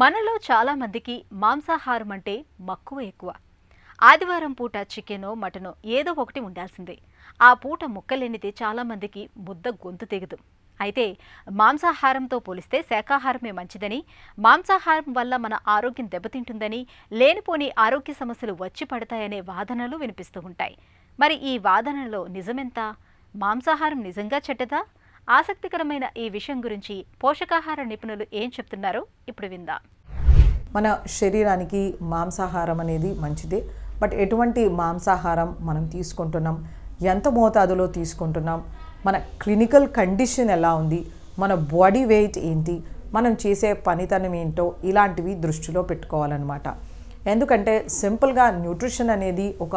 మనలో చాలామందికి మాంసాహారం అంటే మక్కువ ఎక్కువ ఆదివారం పూట చికెనో మటనో ఏదో ఒకటి ఉండాల్సిందే ఆ పూట ముక్కలేనిదే చాలామందికి ముద్ద గొంతు తెగదు అయితే మాంసాహారంతో పోలిస్తే శాకాహారమే మంచిదని మాంసాహారం వల్ల మన ఆరోగ్యం దెబ్బతింటుందని లేనిపోని ఆరోగ్య సమస్యలు వచ్చి పడతాయనే వాదనలు వినిపిస్తూ ఉంటాయి మరి ఈ వాదనలో నిజమెంత మాంసాహారం నిజంగా చెడ్డదా ఆసక్తికరమైన ఈ విషయం గురించి పోషకాహార నిపుణులు ఏం చెప్తున్నారో ఇప్పుడు విందాం మన శరీరానికి మాంసాహారం అనేది మంచిదే బట్ ఎటువంటి మాంసాహారం మనం తీసుకుంటున్నాం ఎంత మోతాదులో తీసుకుంటున్నాం మన క్లినికల్ కండిషన్ ఎలా ఉంది మన బాడీ వెయిట్ ఏంటి మనం చేసే పనితనం ఏంటో ఇలాంటివి దృష్టిలో పెట్టుకోవాలన్నమాట ఎందుకంటే సింపుల్గా న్యూట్రిషన్ అనేది ఒక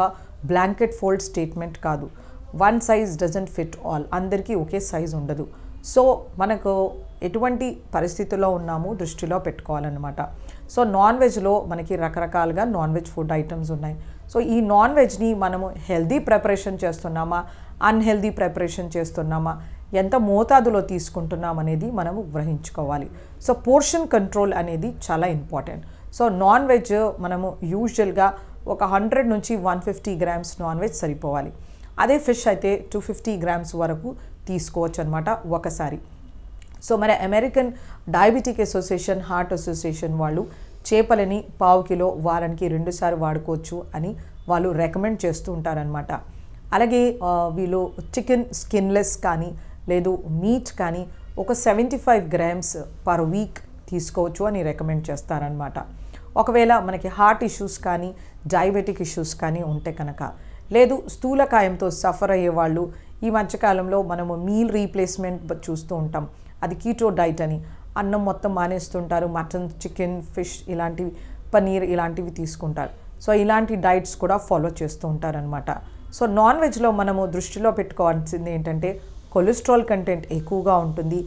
బ్లాంకెట్ ఫోల్డ్ స్టేట్మెంట్ కాదు one size doesn't fit all అందరికీ ఒకే సైజ్ ఉండదు సో మనకు ఎటువంటి పరిస్థితుల్లో ఉన్నామో దృష్టిలో పెట్టుకోవాలన్నమాట సో నాన్ వెజ్లో మనకి రకరకాలుగా నాన్ వెజ్ ఫుడ్ ఐటమ్స్ ఉన్నాయి సో ఈ నాన్ వెజ్ని మనము హెల్దీ ప్రిపరేషన్ చేస్తున్నామా అన్హెల్దీ ప్రిపరేషన్ చేస్తున్నామా ఎంత మోతాదులో తీసుకుంటున్నాం అనేది మనము గ్రహించుకోవాలి సో పోర్షన్ కంట్రోల్ అనేది చాలా ఇంపార్టెంట్ సో నాన్ వెజ్ మనము యూజువల్గా ఒక హండ్రెడ్ నుంచి one fifty grams non veg సరిపోవాలి అదే ఫిష్ అయితే టూ ఫిఫ్టీ గ్రామ్స్ వరకు తీసుకోవచ్చు అనమాట ఒకసారి సో మన American diabetic association heart association వాళ్ళు చేపలని పావు కిలో వారానికి రెండుసార్లు వాడుకోవచ్చు అని వాళ్ళు రికమెండ్ చేస్తూ ఉంటారనమాట అలాగే వీళ్ళు చికెన్ స్కిన్లెస్ కానీ లేదు మీట్ కానీ ఒక seventy five grams per week తీసుకోవచ్చు అని రికమెండ్ చేస్తారనమాట ఒకవేళ మనకి హార్ట్ ఇష్యూస్ కానీ డయాబెటిక్ ఇష్యూస్ కానీ ఉంటే కనుక లేదు స్థూలకాయంతో సఫర్ అయ్యేవాళ్ళు ఈ మధ్యకాలంలో మనము మీల్ రీప్లేస్మెంట్ చూస్తూ ఉంటాం అది కీటో డైట్ అని అన్నం మొత్తం మానేస్తుంటారు మటన్ చికెన్ ఫిష్ ఇలాంటివి పనీర్ ఇలాంటివి తీసుకుంటారు సో ఇలాంటి డైట్స్ కూడా ఫాలో చేస్తూ ఉంటారనమాట సో నాన్ వెజ్లో మనము దృష్టిలో పెట్టుకోవాల్సింది ఏంటంటే కొలెస్ట్రాల్ కంటెంట్ ఎక్కువగా ఉంటుంది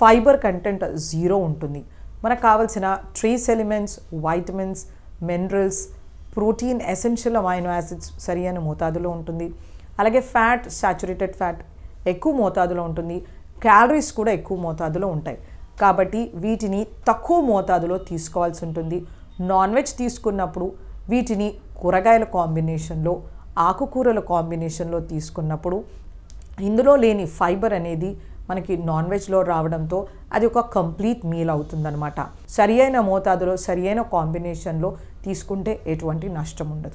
ఫైబర్ కంటెంట్ జీరో ఉంటుంది మనకు కావలసిన trace elements vitamins minerals protein essential amino acids సరి అయిన మోతాదులో ఉంటుంది అలాగే ఫ్యాట్ సాచురేటెడ్ ఫ్యాట్ ఎక్కువ మోతాదులో ఉంటుంది క్యాలరీస్ కూడా ఎక్కువ మోతాదులో ఉంటాయి కాబట్టి వీటిని తక్కువ మోతాదులో తీసుకోవాల్సి ఉంటుంది నాన్ వెజ్ తీసుకున్నప్పుడు వీటిని కూరగాయల కాంబినేషన్లో ఆకుకూరల కాంబినేషన్లో తీసుకున్నప్పుడు ఇందులో లేని ఫైబర్ అనేది మనకి నాన్ వెజ్లో రావడంతో అది ఒక కంప్లీట్ మీల్ అవుతుందనమాట సరి అయిన మోతాదులో సరి అయిన కాంబినేషన్లో తీసుకుంటే ఎటువంటి నష్టం ఉండదు